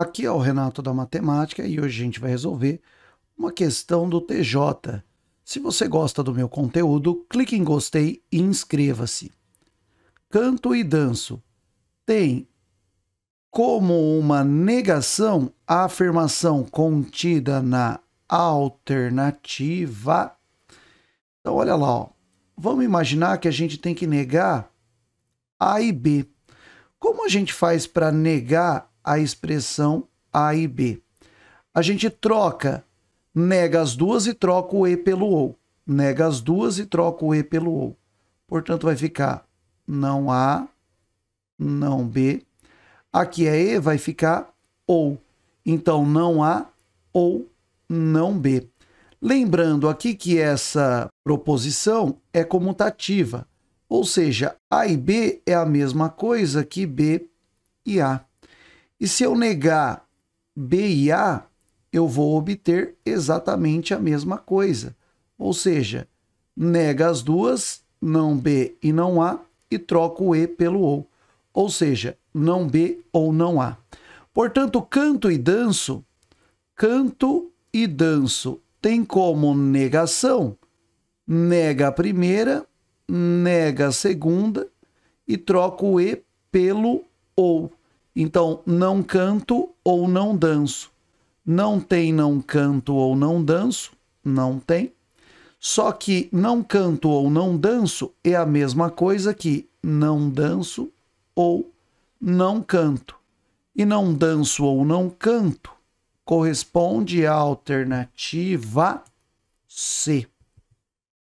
Aqui é o Renato da Matemática e hoje a gente vai resolver uma questão do TJ. Se você gosta do meu conteúdo, clique em gostei e inscreva-se. Canto e danço tem como uma negação a afirmação contida na alternativa. Então olha lá, ó. vamos imaginar que a gente tem que negar A e B. Como a gente faz para negar a expressão A e B. A gente troca, nega as duas e troca o E pelo OU. Nega as duas e troca o E pelo OU. Portanto, vai ficar não A, não B. Aqui é E, vai ficar OU. Então, não A ou não B. Lembrando aqui que essa proposição é comutativa, ou seja, A e B é a mesma coisa que B e A. E se eu negar B e A, eu vou obter exatamente a mesma coisa. Ou seja, nega as duas, não B e não A, e troco o E pelo OU. Ou seja, não B ou não A. Portanto, canto e danço, canto e danço tem como negação, nega a primeira, nega a segunda e troco o E pelo OU. Então, não canto ou não danço. Não tem não canto ou não danço. Não tem. Só que não canto ou não danço é a mesma coisa que não danço ou não canto. E não danço ou não canto corresponde à alternativa C.